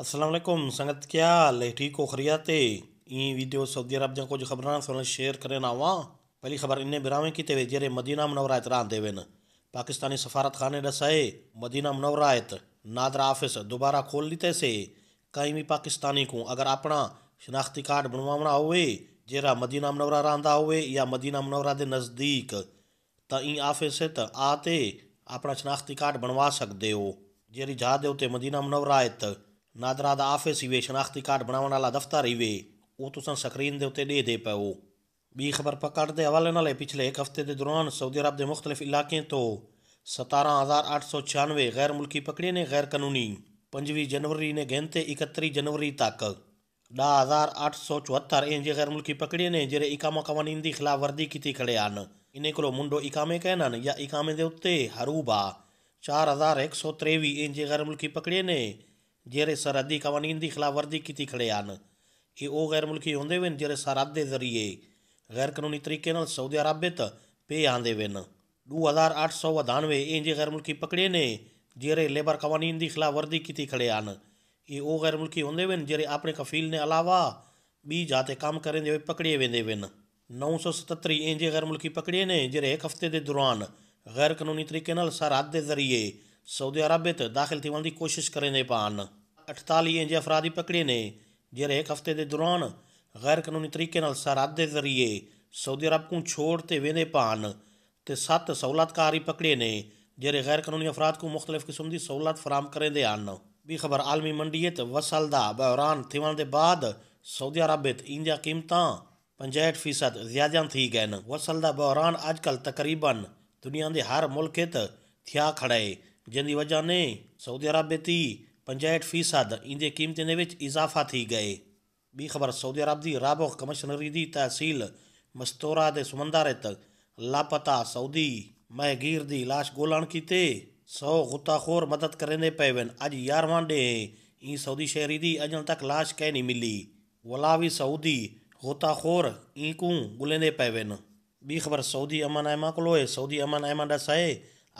असलम संगत क्या हाल ठीक हो खरियाते ई वीडियो सऊदी अरब जा कुछ ख़बर शेयर करे ना पहली ख़बर इन बिरावे की तेवे जरे मदीना मनवरा इतरान देवेन पाकिस्तानी सफारत खाने डसाए मदीना मनवरा आयत नादरा ऑफिस दोबारा खोल लीते तैसे कहीं भी पाकिस्तानी को अगर अपना शनाख्ती कार्ड बनवाना होवे जरा मदीना मनवरा रहा होवे या मदीना मनवरा के नज़दीक तो ई ऑफिस त आते अपना शिनाख्ती कार्ड बनवा सकते हो जरी जा दे मदीना मनवरा आयत नादराद आफ़िस हुए शनाख्ती कार्ड बणावण वाला दफ़्तर हुए वो तुसां स्क्रीन के उत्ते ॾे दे पाओ ॿी ख़बर पकड़ के हवाले नाल पिछले एक हफ़्ते के दौरान सऊदी अरब के मुख्तलिफ़ इलाकों तो सतारह हज़ार अठ सौ छियानवे गैर मुल्की पकड़े ने गैर कानूनी पंजी जनवरी ने गिनते इकतीस जनवरी तक ॾह हज़ार अठ सौ चौहत्तर इंज गैर मुल्की पकड़े ने जड़े इकामा कवानीन की खिलाफ वर्दी की खड़े हैं इन्हें को मुंडो इकामे कहन या इकामे उत्ते हरूब आ चार हज़ार एक सौ त्रेवी इंज गैर मुल्की पकड़े ने जेरे सरहदी कवानीन की खिलाफवर्जी की खड़ियान ये वह गैर मुल्की होंगे वन जेरे सरहद के जरिए गैर कानूनी तरीके न सऊदी अरब पे आते वन दू हज़ार अठ सौ अदानवे इंजे गैर मुल्की पकड़े ने जेरे लेबर कवानीन की खिलाफवर्जी की खड़ियान ये वो गैर मुल्की होंगे वन जेरे अपने कफील ने अलावा बी जाते काम करेंदे हुए पकड़े वेंदे वन नौ सौ सतरी इंजे गैर मुल्की पकड़े ने जेरे एक हफ्ते के दौरान गैर कानूनी तरीके सरहद के जरिए सऊदी अरब दाख़िल थी वञण जी कोशिशि करे रहे पिया आहिनि अठेतालीह जे अफ़राधी पकिड़े हफ़्ते के दौरान गैर कानूनी तरीक़े नाल सरहद जे ज़रिए सऊदी अरब को छोड़ ते वेंदे सत्त सहूलतकार ही पकड़े ने जेरे गैर कानूनी अफ़राद को मुख़्तलिफ़ क़िस्म की सहूलत फ़राहम करेंदे आहिनि ॿी ख़बर आलमी मंडियत त वसलदा बहरान थियण जे बाद सऊदी अरब इन जा क़ीमतां फ़ीसद ज़्यादा थी गए आहिनि वसलदा बहरान अॼुकल्ह तक़रीबन दुनिया के हर मुल्क थिया खड़े जंहिंजी वजह ने सऊदी अरब ते पंजहठि फ़ीसद ईंदे क़ीमतुनि विच इज़ाफ़ा थी गए ॿी ख़बर सऊदी अरब जी राबो कमिशनरी जी तहसील मस्तोरा ते सुमंदारे तक लापता सऊदी महगीर जी लाश ॻोल्हण किते सौ गुताखोर मदद करंदे पए वञनि अॼु यारहं ॾींहुं ई सऊदी शहरी जी अॼु तक लाश कंहिं न मिली वलावी सऊदी गुताखोर ईकूं ॻोल्हींदे पए वञनि ॿी ख़बर सऊदी अमन अहमा कोलोए सऊदी अमन अहमा ॾसाए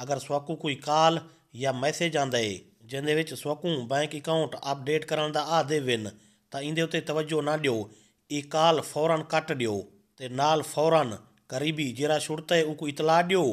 ਅਗਰ ਸਵਾਕੂ ਕੋਈ ਕਾਲ ਜਾਂ ਮੈਸੇਜ ਆਂਦਾ ਏ ਜਿਹਦੇ ਵਿੱਚ ਸਵਾਕੂ ਬੈਂਕ ਅਕਾਊਂਟ ਅਪਡੇਟ ਕਰਨ ਦਾ ਆ ਦੇਵਨ ਤਾਂ ਇਹਦੇ ਉੱਤੇ ਤਵੱਜੋ ਨਾ ਦਿਓ ਇਹ ਕਾਲ ਫੌਰਨ ਕੱਟ ਦਿਓ ਤੇ ਨਾਲ ਫੌਰਨ ਕਰੀਬੀ ਜਿਹੜਾ ਛੁੜਤਾ ਹੈ ਉਹ ਕੋਈ ਇਤਲਾ ਦਿਓ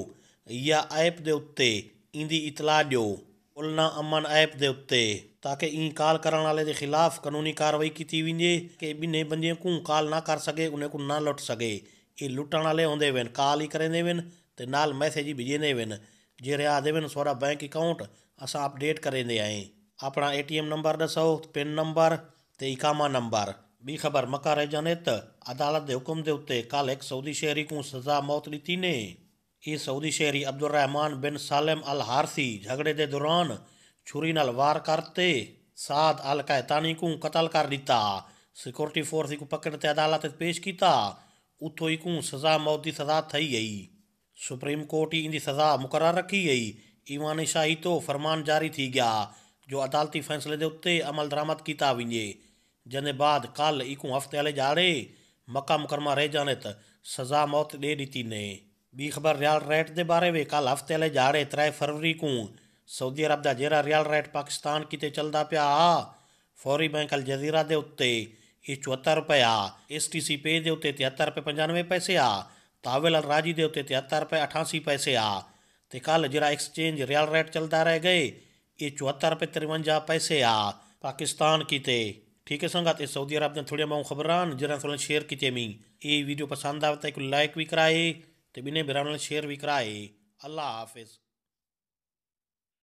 ਜਾਂ ਐਪ ਦੇ ਉੱਤੇ ਇਹਦੀ ਇਤਲਾ ਦਿਓ ਉਲਨਾ ਅਮਨ ਐਪ ਦੇ ਉੱਤੇ ਤਾਂ ਕਿ ਇਹ ਕਾਲ ਕਰਨ ਵਾਲੇ ਦੇ ਖਿਲਾਫ ਕਾਨੂੰਨੀ ਕਾਰਵਾਈ ਕੀਤੀ ਵੰਜੇ ਕਿ ਬਿਨੇ ਬੰਦੇ ਕੋ ਕਾਲ ਨਾ ਕਰ ਸਕੇ ਉਹਨੇ ਕੋ ਨਾ ਲੁੱਟ ਸਕੇ ਇਹ ਲੁੱਟਣ ਵਾਲੇ ਹੁੰਦੇ ਵੇਨ ਕਾਲ ਹੀ ਕਰੇਂਦੇ ਵੇਨ ਤੇ ਨਾਲ ਮੈਸੇਜ ਹੀ ਭੇਜਦੇ ਵੇਨ ਜੇ ਰਿਆ ਦੇਵਨ ਸੋਰਾ ਬੈਂਕ ਅਕਾਊਂਟ ਅਸਾਂ ਅਪਡੇਟ ਕਰੇਂਦੇ ਆਏ ਆਪਣਾ ਏਟੀਐਮ ਨੰਬਰ ਦੱਸੋ ਪਿਨ ਨੰਬਰ ਤੇ ਇਕਾਮਾ ਨੰਬਰ ਵੀ ਖਬਰ ਮਕਾ ਰਹਿ ਜਾਣੇ ਤ ਅਦਾਲਤ ਦੇ ਹੁਕਮ ਦੇ ਉੱਤੇ ਕੱਲ ਇੱਕ ਸਾਊਦੀ ਸ਼ਹਿਰੀ ਨੂੰ ਸਜ਼ਾ ਮੌਤ ਦਿੱਤੀ ਨੇ ਇਹ ਸਾਊਦੀ ਸ਼ਹਿਰੀ ਅਬਦੁਲ ਰਹਿਮਾਨ ਬਿਨ ਸਾਲਮ ਅਲ ਹਾਰਸੀ ਝਗੜੇ ਦੇ ਦੌਰਾਨ ਛੁਰੀ ਨਾਲ ਵਾਰ ਕਰਤੇ ਸਾਦ ਅਲ ਕਾਇਤਾਨੀ ਨੂੰ ਕਤਲ ਕਰ ਦਿੱਤਾ ਸਿਕਿਉਰਿਟੀ ਫੋਰਸ ਨੂੰ ਪਕੜ ਤੇ ਅਦਾਲਤ ਤੇ ਪੇਸ਼ ਕੀਤਾ ਉਥੋਂ ਹੀ ਨੂੰ ਸਜ਼ਾ ਮੌਤ ਦੀ ਸਜ਼ਾ ਥਈ ਗਈ सुप्रीम कोर्ट ही इनकी सज़ा मुक़ररु रखी गई ईवानी शाही तो फ़रमान जारी थी गया जो अदालती फ़ैसले के उते अमल दरामद किया वञे जंहिं बाद कल एक हफ़्ते हले जाड़े मका मुकरमा रह जाने सज़ा मौत ॾे ॾिती ने ॿी ख़बर रियाल रेट के बारे में कल हफ़्ते हले जाड़े त्रै फरवरी को सऊदी अरब का जेरा रियाल रेट पाकिस्तान किथे चलता पाया हुआ फौरी बैंक अल जज़ीरा जे उते इहे रुपए आहे एस टी सी पे जे उते टेहतरि रुपए पंजानवे पैसे आ तावेल राजी देवते तिहत्तर रुपए अठासी पैसे आ ते काल जरा एक्सचेंज रियल रेट चलता रह गए ये चौहत्तर रुपये तिरवंजा पैसे आ पाकिस्तान की ते ठीक है संगत ये सऊदी अरब ने थोड़ी माओ खबर जरा थोड़ा शेयर किते मी ये वीडियो पसंद आवे तो लाइक भी कराए तो बिने बिरा शेयर भी कराए अल्लाह हाफिज़